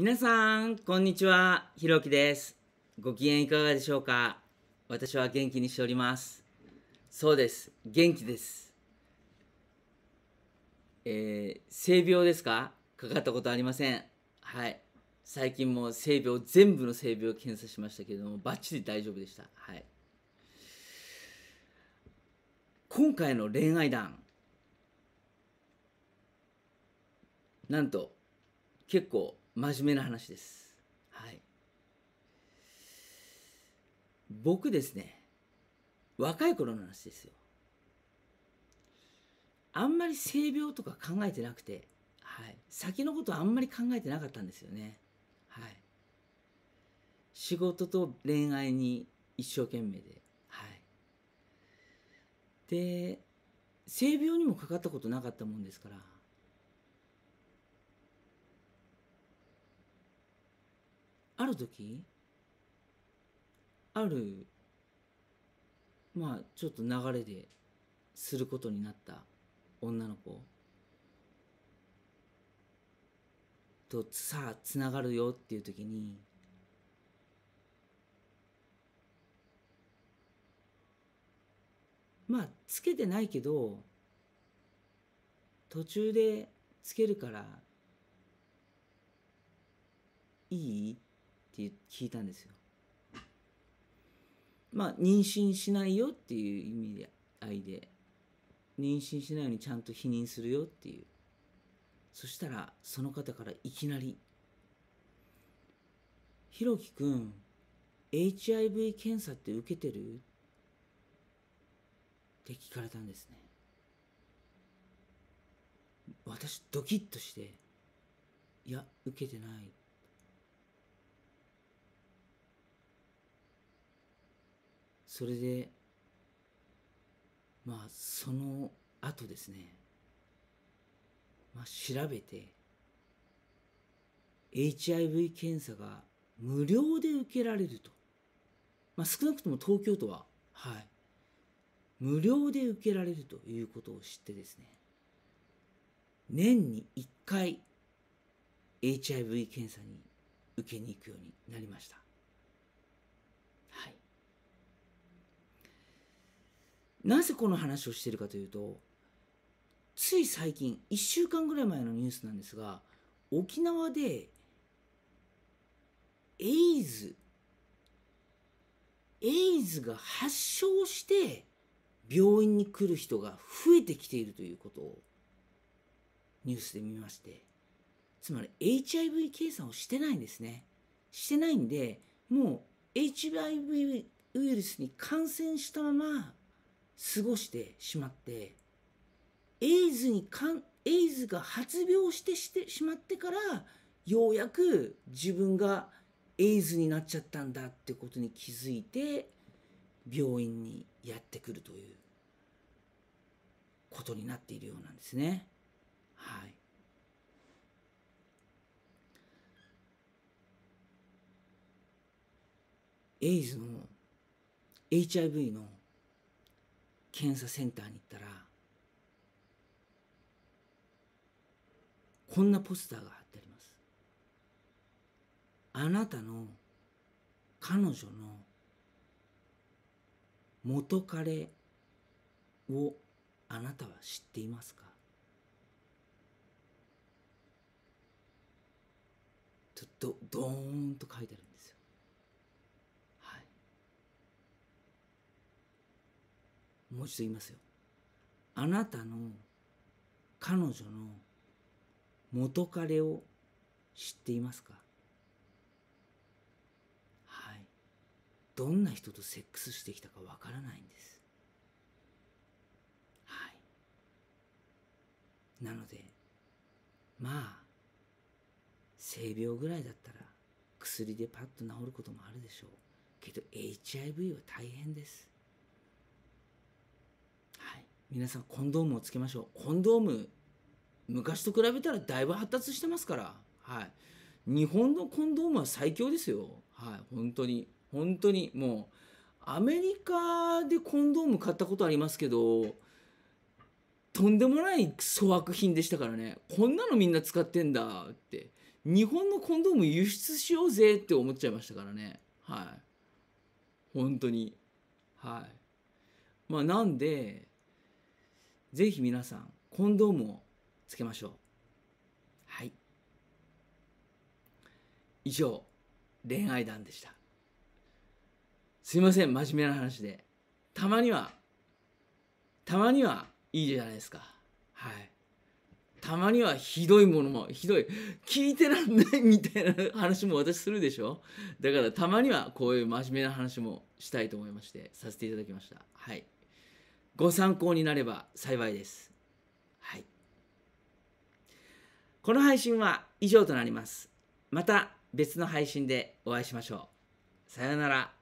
皆さん、こんにちは。ひろきです。ご機嫌いかがでしょうか私は元気にしております。そうです。元気です。えー、性病ですかかかったことありません。はい。最近も性病、全部の性病検査しましたけれども、ばっちり大丈夫でした。はい。今回の恋愛談、なんと、結構、真面目な話です。はい。僕ですね、若い頃の話ですよ。あんまり性病とか考えてなくて、はい、先のことあんまり考えてなかったんですよね。はい、仕事と恋愛に一生懸命で。はい、で性病にもかかったことなかったもんですからる時あるまあちょっと流れですることになった女の子とさあつながるよっていう時にまあつけてないけど途中でつけるからいいって聞いたんですよまあ妊娠しないよっていう意味で愛で妊娠しないようにちゃんと否認するよっていうそしたらその方からいきなり「ひろきくん HIV 検査って受けてる?」って聞かれたんですね私ドキッとして「いや受けてない」それでまあその後ですね、まあ、調べて HIV 検査が無料で受けられると、まあ、少なくとも東京都は、はい、無料で受けられるということを知ってですね年に1回 HIV 検査に受けに行くようになりましたなぜこの話をしているかというとつい最近1週間ぐらい前のニュースなんですが沖縄でエイズエイズが発症して病院に来る人が増えてきているということをニュースで見ましてつまり HIV 計算をしてないんですねしてないんでもう HIV ウイルスに感染したまま過ごしてしまってエイズにかんエイズが発病してしてしまってからようやく自分がエイズになっちゃったんだってことに気づいて病院にやってくるということになっているようなんですね。はい、エイズの HIV の検査センターに行ったら、こんなポスターが貼ってあります。あなたの彼女の元彼をあなたは知っていますかちょっとドーンと書いてある。もう一度言いますよ。あなたの彼女の元彼を知っていますかはい。どんな人とセックスしてきたかわからないんです。はい。なので、まあ、性病ぐらいだったら薬でパッと治ることもあるでしょう。けど HIV は大変です。皆さんコンドームをつけましょうコンドーム昔と比べたらだいぶ発達してますからはい日本のコンドームは最強ですよはい本当に本当にもうアメリカでコンドーム買ったことありますけどとんでもない粗悪品でしたからねこんなのみんな使ってんだって日本のコンドーム輸出しようぜって思っちゃいましたからねはい本当にはいまあなんでぜひ皆さん、コンドームをつけましょう。はい。以上、恋愛談でした。すいません、真面目な話で。たまには、たまにはいいじゃないですか。はい。たまにはひどいものも、ひどい、聞いてらんないみたいな話も私するでしょだからたまにはこういう真面目な話もしたいと思いまして、させていただきました。はい。ご参考になれば幸いです。はい。この配信は以上となります。また別の配信でお会いしましょう。さようなら。